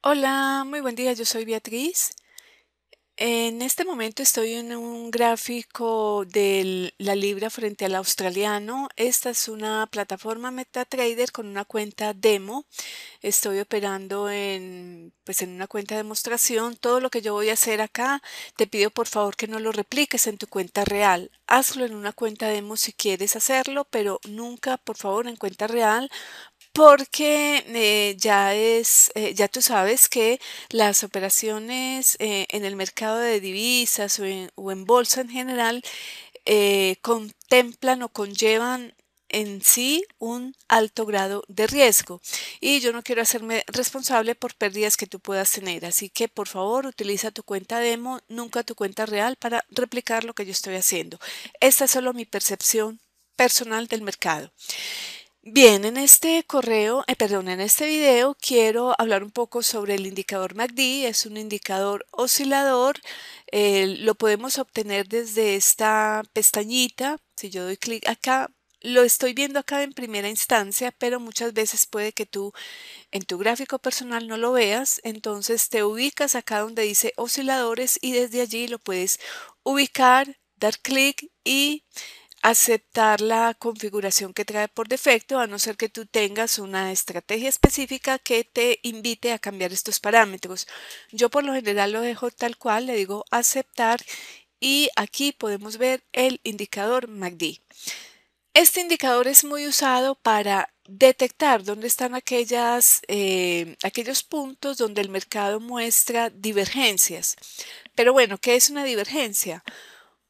Hola, muy buen día, yo soy Beatriz. En este momento estoy en un gráfico de la libra frente al australiano. Esta es una plataforma MetaTrader con una cuenta demo. Estoy operando en, pues en una cuenta de demostración. Todo lo que yo voy a hacer acá, te pido por favor que no lo repliques en tu cuenta real. Hazlo en una cuenta demo si quieres hacerlo, pero nunca por favor en cuenta real porque eh, ya es, eh, ya tú sabes que las operaciones eh, en el mercado de divisas o en, o en bolsa en general contemplan o conllevan en sí un alto grado de riesgo y yo no quiero hacerme responsable por pérdidas que tú puedas tener así que por favor utiliza tu cuenta demo nunca tu cuenta real para replicar lo que yo estoy haciendo esta es solo mi percepción personal del mercado Bien, en este correo, eh, perdón, en este video quiero hablar un poco sobre el indicador MACD. Es un indicador oscilador. lo podemos obtener desde esta pestañita. Si yo doy clic acá, lo estoy viendo acá en primera instancia, pero muchas veces puede que tú en tu gráfico personal no lo veas. Entonces te ubicas acá donde dice osciladores y desde allí lo puedes ubicar, dar clic y aceptar la configuración que trae por defecto, a no ser que tú tengas una estrategia específica que te invite a cambiar estos parámetros. Yo por lo general lo dejo tal cual, le digo aceptar y aquí podemos ver el indicador MACD. Este indicador es muy usado para detectar dónde están aquellas, eh, aquellos puntos donde el mercado muestra divergencias. Pero bueno, ¿qué es una divergencia?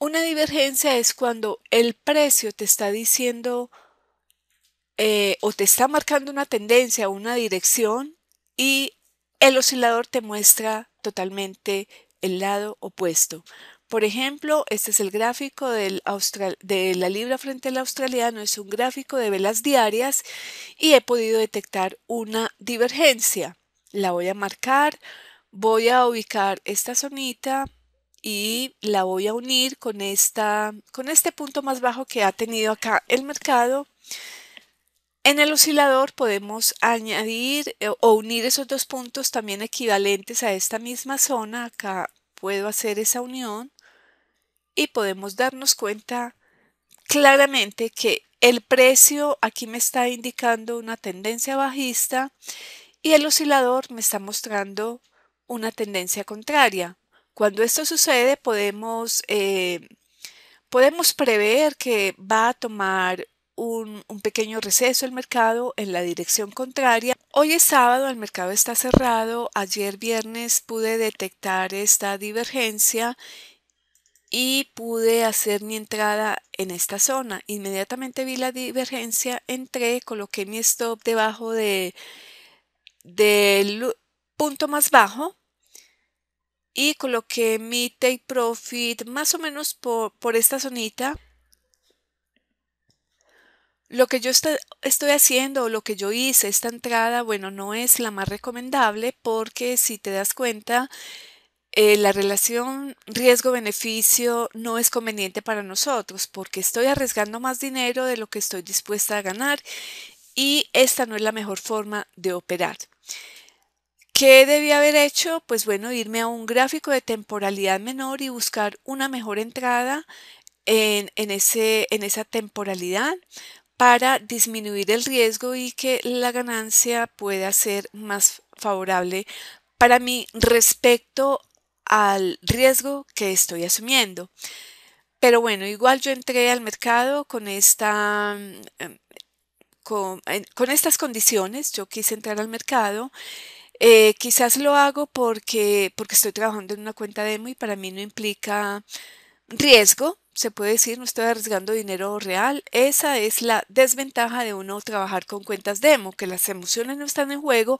Una divergencia es cuando el precio te está diciendo eh, o te está marcando una tendencia, una dirección y el oscilador te muestra totalmente el lado opuesto. Por ejemplo, este es el gráfico de la libra frente al australiano, es un gráfico de velas diarias y he podido detectar una divergencia. La voy a marcar, voy a ubicar esta zonita y la voy a unir con, este punto más bajo que ha tenido acá el mercado. En el oscilador podemos añadir eh, o unir esos dos puntos también equivalentes a esta misma zona. Acá puedo hacer esa unión y podemos darnos cuenta claramente que el precio aquí me está indicando una tendencia bajista y el oscilador me está mostrando una tendencia contraria. Cuando esto sucede podemos, eh, podemos prever que va a tomar un, pequeño receso el mercado en la dirección contraria. Hoy es sábado, el mercado está cerrado. Ayer viernes pude detectar esta divergencia y pude hacer mi entrada en esta zona. Inmediatamente vi la divergencia, entré, coloqué mi stop debajo de del punto más bajo y coloqué mi take profit más o menos por, esta zonita. Lo que yo estoy haciendo o lo que yo hice, esta entrada, bueno, no es la más recomendable porque si te das cuenta, eh, la relación riesgo-beneficio no es conveniente para nosotros porque estoy arriesgando más dinero de lo que estoy dispuesta a ganar y esta no es la mejor forma de operar. ¿Qué debía haber hecho? Pues bueno, irme a un gráfico de temporalidad menor y buscar una mejor entrada en, ese, en esa temporalidad para disminuir el riesgo y que la ganancia pueda ser más favorable para mí respecto al riesgo que estoy asumiendo. Pero bueno, igual yo entré al mercado con esta... Mm, em, con, con estas condiciones, yo quise entrar al mercado eh, quizás lo hago porque, porque estoy trabajando en una cuenta demo y para mí no implica riesgo, se puede decir, no estoy arriesgando dinero real. Esa es la desventaja de uno trabajar con cuentas demo, que las emociones no están en juego.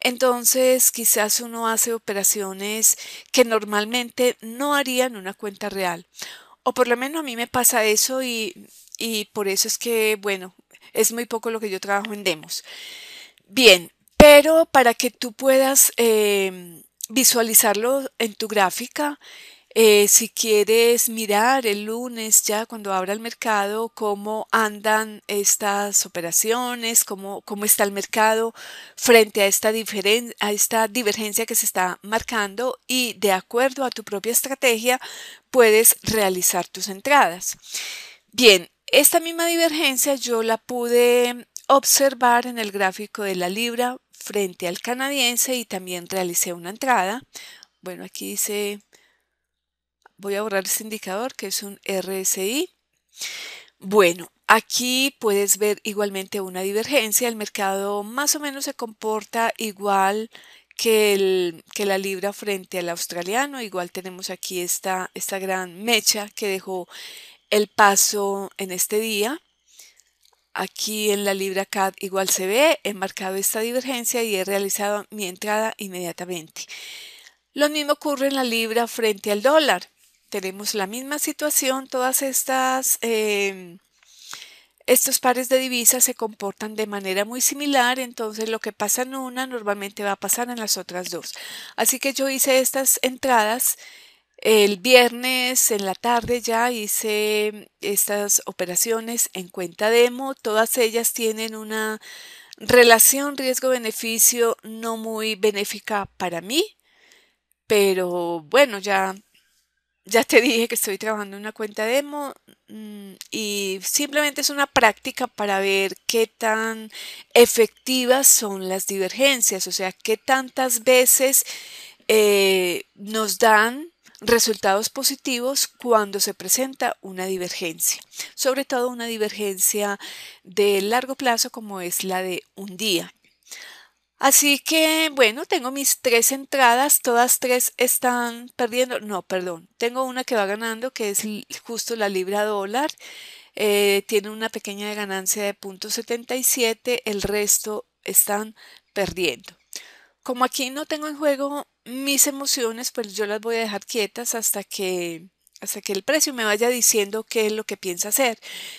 Entonces, quizás uno hace operaciones que normalmente no haría en una cuenta real. O por lo menos a mí me pasa eso y, y por eso es que, bueno, es muy poco lo que yo trabajo en demos. Bien, pero para que tú puedas eh, visualizarlo en tu gráfica, eh, si quieres mirar el lunes ya cuando abra el mercado, cómo andan estas operaciones, cómo, cómo está el mercado frente a esta, a esta divergencia que se está marcando y de acuerdo a tu propia estrategia puedes realizar tus entradas. Bien, esta misma divergencia yo la pude observar en el gráfico de la libra frente al canadiense y también realicé una entrada. Bueno, aquí dice, voy a borrar este indicador que es un RSI. Bueno, aquí puedes ver igualmente una divergencia. El mercado más o menos se comporta igual que, que, la libra frente al australiano. Igual tenemos aquí esta gran mecha que dejó el paso en este día. Aquí en la libra CAD igual se ve, he marcado esta divergencia y he realizado mi entrada inmediatamente. Lo mismo ocurre en la libra frente al dólar. Tenemos la misma situación, todas estas... Em, estos pares de divisas se comportan de manera muy similar, entonces lo que pasa en una normalmente va a pasar en las otras dos. Así que yo hice estas entradas el viernes en la tarde ya hice estas operaciones en cuenta demo. Todas ellas tienen una relación riesgo-beneficio no muy benéfica para mí. Pero bueno, ya, ya te dije que estoy trabajando en una cuenta demo mm, y simplemente es una práctica para ver qué tan efectivas son las divergencias, o sea, qué tantas veces eh, nos dan Resultados positivos cuando se presenta una divergencia, sobre todo una divergencia de largo plazo como es la de un día. Así que, bueno, tengo mis tres entradas, todas tres están perdiendo, no, perdón, tengo una que va ganando, que es justo la libra dólar, eh, tiene una pequeña ganancia de 0.77, el resto están perdiendo. Como aquí no tengo en juego mis emociones, pues yo las voy a dejar quietas hasta que hasta que el precio me vaya diciendo qué es lo que piensa hacer.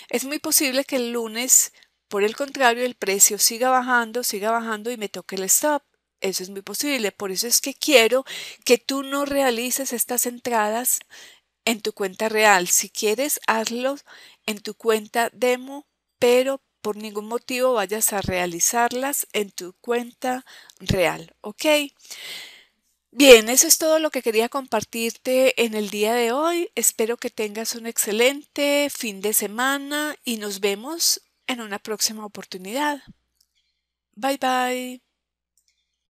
Es muy posible que el lunes, por el contrario, el precio siga bajando, siga bajando y me toque el stop. Eso es muy posible. Por eso es que quiero que tú no realices estas entradas en tu cuenta real. Si quieres, hazlo en tu cuenta demo, pero por ningún motivo vayas a realizarlas en tu cuenta real. ¿Ok? Bien, eso es todo lo que quería compartirte en el día de hoy. Espero que tengas un excelente fin de semana y nos vemos en una próxima oportunidad. Bye bye.